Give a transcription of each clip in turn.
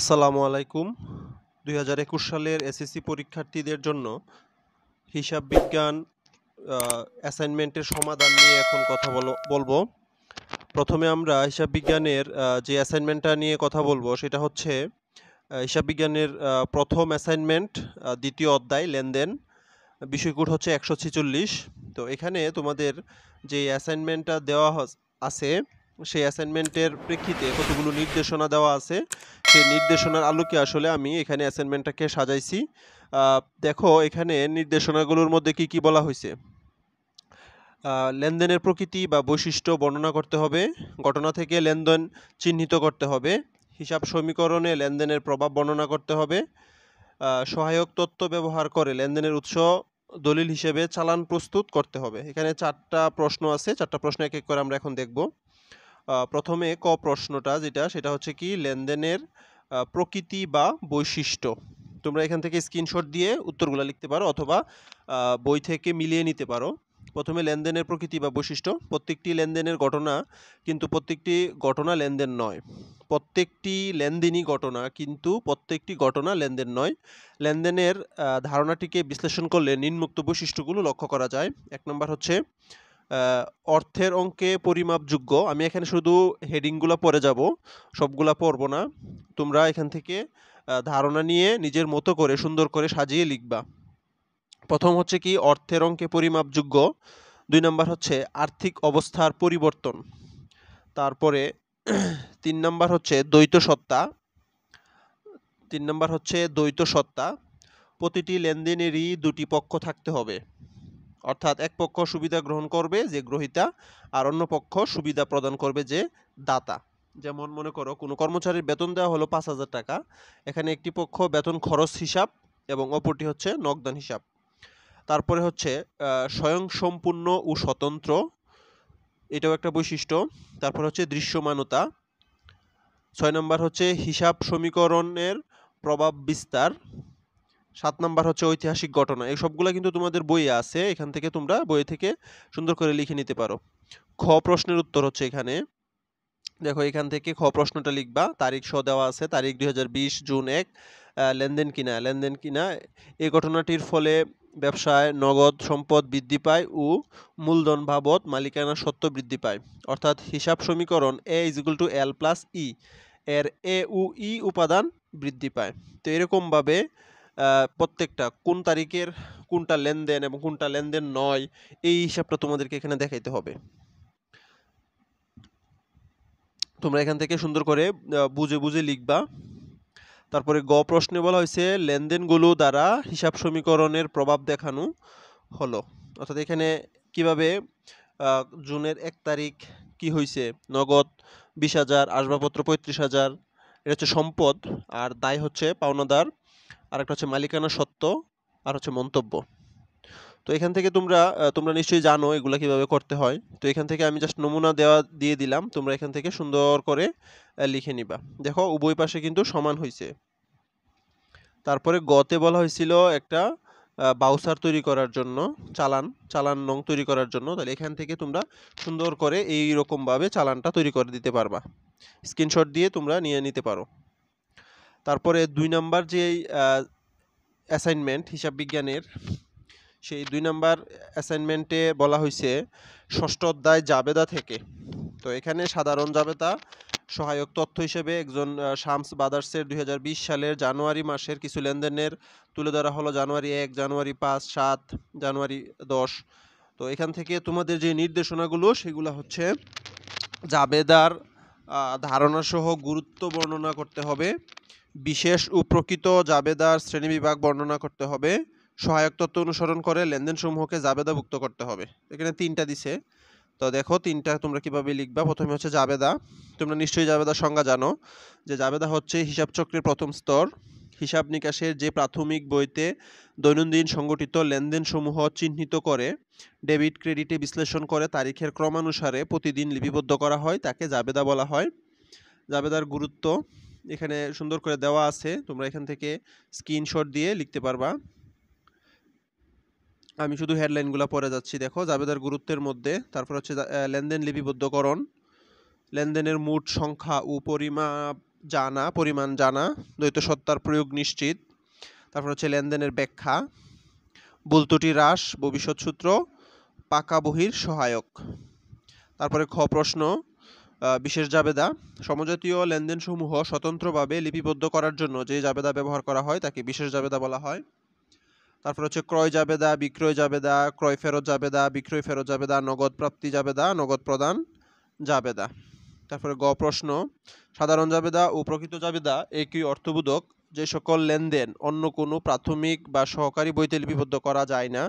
আসসালামু আলাইকুম দুই সালের এসএসসি পরীক্ষার্থীদের জন্য হিসাব বিজ্ঞান অ্যাসাইনমেন্টের সমাধান নিয়ে এখন কথা বলবো প্রথমে আমরা হিসাব বিজ্ঞানের যে অ্যাসাইনমেন্টটা নিয়ে কথা বলবো সেটা হচ্ছে হিসাব বিজ্ঞানের প্রথম অ্যাসাইনমেন্ট দ্বিতীয় অধ্যায় লেনদেন বিষয়কোড হচ্ছে একশো তো এখানে তোমাদের যে অ্যাসাইনমেন্টটা দেওয়া আছে সেই অ্যাসাইনমেন্টের প্রেক্ষিতে কতগুলো নির্দেশনা দেওয়া আছে সেই নির্দেশনার আলোকে আসলে আমি এখানে অ্যাসাইনমেন্টটাকে সাজাইছি দেখো এখানে নির্দেশনাগুলোর মধ্যে কি কি বলা হয়েছে লেনদেনের প্রকৃতি বা বৈশিষ্ট্য বর্ণনা করতে হবে ঘটনা থেকে লেনদেন চিহ্নিত করতে হবে হিসাব সমীকরণে লেনদেনের প্রভাব বর্ণনা করতে হবে সহায়ক তথ্য ব্যবহার করে লেনদেনের উৎস দলিল হিসেবে চালান প্রস্তুত করতে হবে এখানে চারটা প্রশ্ন আছে চারটা প্রশ্ন এক এক করে আমরা এখন দেখবো প্রথমে ক প্রশ্নটা যেটা সেটা হচ্ছে কি লেনদেনের প্রকৃতি বা বৈশিষ্ট্য তোমরা এখান থেকে স্ক্রিনশট দিয়ে উত্তরগুলো লিখতে পারো অথবা বই থেকে মিলিয়ে নিতে পারো প্রথমে লেনদেনের প্রকৃতি বা বৈশিষ্ট্য প্রত্যেকটি লেনদেনের ঘটনা কিন্তু প্রত্যেকটি ঘটনা লেনদেন নয় প্রত্যেকটি লেনদেনই ঘটনা কিন্তু প্রত্যেকটি ঘটনা লেনদেন নয় লেনদেনের ধারণাটিকে বিশ্লেষণ করলে নিম্নোক্ত বৈশিষ্ট্যগুলো লক্ষ্য করা যায় এক নম্বর হচ্ছে অর্থের অঙ্কে পরিমাপযোগ্য আমি এখানে শুধু হেডিংগুলো পরে যাব সবগুলা পড়ব না তোমরা এখান থেকে ধারণা নিয়ে নিজের মতো করে সুন্দর করে সাজিয়ে লিখবা প্রথম হচ্ছে কি অর্থের অঙ্কে পরিমাপযোগ্য দুই নাম্বার হচ্ছে আর্থিক অবস্থার পরিবর্তন তারপরে তিন নাম্বার হচ্ছে দ্বৈত সত্তা তিন নাম্বার হচ্ছে দ্বৈত সত্তা প্রতিটি লেনদেনেরই দুটি পক্ষ থাকতে হবে অর্থাৎ এক পক্ষ সুবিধা গ্রহণ করবে যে গ্রহিতা আর অন্য পক্ষ সুবিধা প্রদান করবে যে দাতা যেমন মনে করো কোনো কর্মচারীর বেতন দেওয়া হলো পাঁচ হাজার টাকা এখানে একটি পক্ষ বেতন খরচ হিসাব এবং অপরটি হচ্ছে নগদান হিসাব তারপরে হচ্ছে স্বয়ং সম্পূর্ণ ও স্বতন্ত্র এটাও একটা বৈশিষ্ট্য তারপর হচ্ছে দৃশ্যমানতা ছয় নম্বর হচ্ছে হিসাব সমীকরণের প্রভাব বিস্তার সাত নাম্বার হচ্ছে ঐতিহাসিক ঘটনা এই সবগুলো কিন্তু তোমাদের বইয়ে আছে এখান থেকে তোমরা বই থেকে সুন্দর করে লিখে নিতে পারো খ প্রশ্নের উত্তর হচ্ছে এখানে দেখো এখান থেকে খ প্রশ্নটা লিখবা তারিখ সহ দেওয়া আছে তারিখ দুই জুন এক লেনদেন কিনা লেনদেন কিনা এই ঘটনাটির ফলে ব্যবসায় নগদ সম্পদ বৃদ্ধি পায় ও মূলধন বাবদ মালিকানা সত্ত্ব বৃদ্ধি পায় অর্থাৎ হিসাব সমীকরণ A is equal to L plus E এর এ উ ই উপাদান বৃদ্ধি পায় তো এরকমভাবে প্রত্যেকটা কোন তারিখের কোনটা লেনদেন এবং কোনটা লেনদেন নয় এই হিসাবটা তোমাদেরকে এখানে দেখাইতে হবে তোমরা এখান থেকে সুন্দর করে বুঝে বুঝে লিখবা তারপরে গ প্রশ্নে বলা হয়েছে লেনদেনগুলো দ্বারা হিসাব সমীকরণের প্রভাব দেখানো হলো অর্থাৎ এখানে কিভাবে জুনের এক তারিখ কি হয়েছে নগদ বিশ হাজার আসবাবপত্র পঁয়ত্রিশ হাজার এটা হচ্ছে সম্পদ আর দায় হচ্ছে পাওনাদার আর একটা হচ্ছে মালিকানা সত্য আর হচ্ছে মন্তব্য তো এখান থেকে তোমরা তোমরা নিশ্চয়ই জানো এগুলো কিভাবে করতে হয় তো এখান থেকে আমি জাস্ট নমুনা দেওয়া দিয়ে দিলাম তোমরা এখান থেকে সুন্দর করে লিখে নিবা দেখো উভয় পাশে কিন্তু সমান হয়েছে তারপরে গতে বলা হয়েছিল একটা বাউসার তৈরি করার জন্য চালান চালান নং তৈরি করার জন্য তাহলে এখান থেকে তোমরা সুন্দর করে এই রকমভাবে চালানটা তৈরি করে দিতে পারবা স্ক্রিনশট দিয়ে তোমরা নিয়ে নিতে পারো তারপরে দুই নাম্বার যে অ্যাসাইনমেন্ট হিসাব বিজ্ঞানের সেই দুই নাম্বার অ্যাসাইনমেন্টে বলা হয়েছে ষষ্ঠ অধ্যায় জাবেদা থেকে তো এখানে সাধারণ জাবেদা সহায়ক তথ্য হিসেবে একজন শামস বাদার্সের দুই সালের জানুয়ারি মাসের কিছু লেনদেনের তুলে ধরা হলো জানুয়ারি এক জানুয়ারি পাঁচ সাত জানুয়ারি দশ তো এখান থেকে তোমাদের যে নির্দেশনাগুলো সেগুলো হচ্ছে জাবেদার ধারণাসহ গুরুত্ব বর্ণনা করতে হবে বিশেষ ও প্রকৃত জাবেদার শ্রেণী বিভাগ বর্ণনা করতে হবে সহায়ক তত্ত্ব অনুসরণ করে লেনদেনসমূহকে জাবেদাভুক্ত করতে হবে এখানে তিনটা দিছে তো দেখো তিনটা তোমরা কিভাবে লিখবা প্রথমে হচ্ছে জাবেদা তোমরা নিশ্চয়ই জাবেদার সংজ্ঞা জানো যে জাবেদা হচ্ছে হিসাব চক্রের প্রথম স্তর হিসাব নিকাশের যে প্রাথমিক বইতে দৈনন্দিন সংগঠিত লেনদেনসমূহ চিহ্নিত করে ডেবিট ক্রেডিটে বিশ্লেষণ করে তারিখের ক্রমানুসারে প্রতিদিন লিপিবদ্ধ করা হয় তাকে জাবেদা বলা হয় জাবেদার গুরুত্ব এখানে সুন্দর করে দেওয়া আছে তোমরা এখান থেকে স্ক্রিনশট দিয়ে লিখতে পারবা আমি শুধু হেডলাইনগুলো পরে যাচ্ছি দেখো জাবেদার গুরুত্বের মধ্যে তারপর হচ্ছে লেনদেন লিপিবদ্ধকরণ লেনদেনের মোট সংখ্যা ও পরিমাপ জানা পরিমাণ জানা দ্বৈত সত্তার প্রয়োগ নিশ্চিত তারপর হচ্ছে লেনদেনের ব্যাখ্যা বলতুটি হ্রাস ভবিষ্যৎ সূত্র পাকা বহির সহায়ক তারপরে খ প্রশ্ন বিশেষ জাবেদা সমজাতীয় লেনদেনসমূহ স্বতন্ত্রভাবে লিপিবদ্ধ করার জন্য যে জাবেদা ব্যবহার করা হয় তাকে বিশেষ জাবেদা বলা হয় তারপর হচ্ছে ক্রয় জাবেদা বিক্রয় জাবেদা ক্রয় ফেরত জাবেদা বিক্রয় ফেরত জাবেদা নগদ প্রাপ্তি জাবেদা নগদ প্রদান জাবেদা তারপরে গ প্রশ্ন সাধারণ জাবেদা ও প্রকৃত জাবেদা একই অর্থবোধক যে সকল লেনদেন অন্য কোনো প্রাথমিক বা সহকারী বইতে লিপিবদ্ধ করা যায় না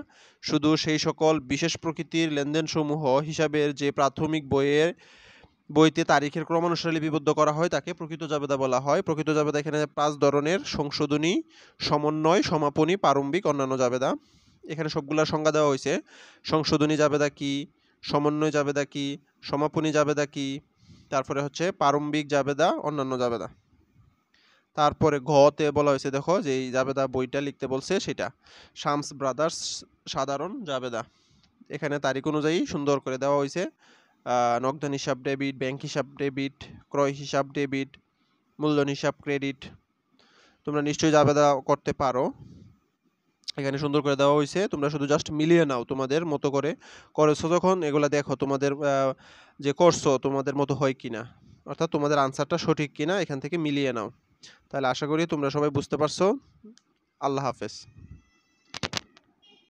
শুধু সেই সকল বিশেষ প্রকৃতির লেনদেনসমূহ হিসাবের যে প্রাথমিক বইয়ের বইতে তারিখের ক্রমানুসারে লিপিবদ্ধ করা হয় তাকে প্রকৃত জাবেদা বলা হয় প্রকৃত জাবেদা এখানে পাঁচ ধরনের সংশোধনী সমন্বয় সমাপনী প্রারম্ভিক অন্যান্য জাবেদা এখানে সবগুলা সংজ্ঞা দেওয়া হয়েছে সংশোধনী জাবেদা কি সমন্বয় জাবেদা কি সমাপনী জাবেদা কি তারপরে হচ্ছে প্রারম্ভিক জাবেদা অন্যান্য জাবেদা তারপরে ঘতে বলা হয়েছে দেখো যে এই জাবেদা বইটা লিখতে বলছে সেটা শামস ব্রাদার্স সাধারণ জাবেদা এখানে তারিখ অনুযায়ী সুন্দর করে দেওয়া হয়েছে নগদান হিসাব ডেবিট ব্যাংক হিসাব ডেবিট ক্রয় হিসাব ডেবিট মূলধন হিসাব ক্রেডিট তোমরা নিশ্চয়ই আবেদা করতে পারো এখানে সুন্দর করে দেওয়া হয়েছে তোমরা শুধু জাস্ট মিলিয়ে নাও তোমাদের মতো করে করেছো যখন এগুলা দেখো তোমাদের যে করছো তোমাদের মতো হয় কিনা অর্থাৎ তোমাদের আনসারটা সঠিক কিনা এখান থেকে মিলিয়ে নাও তাহলে আশা করি তোমরা সবাই বুঝতে পারছো আল্লাহ হাফেজ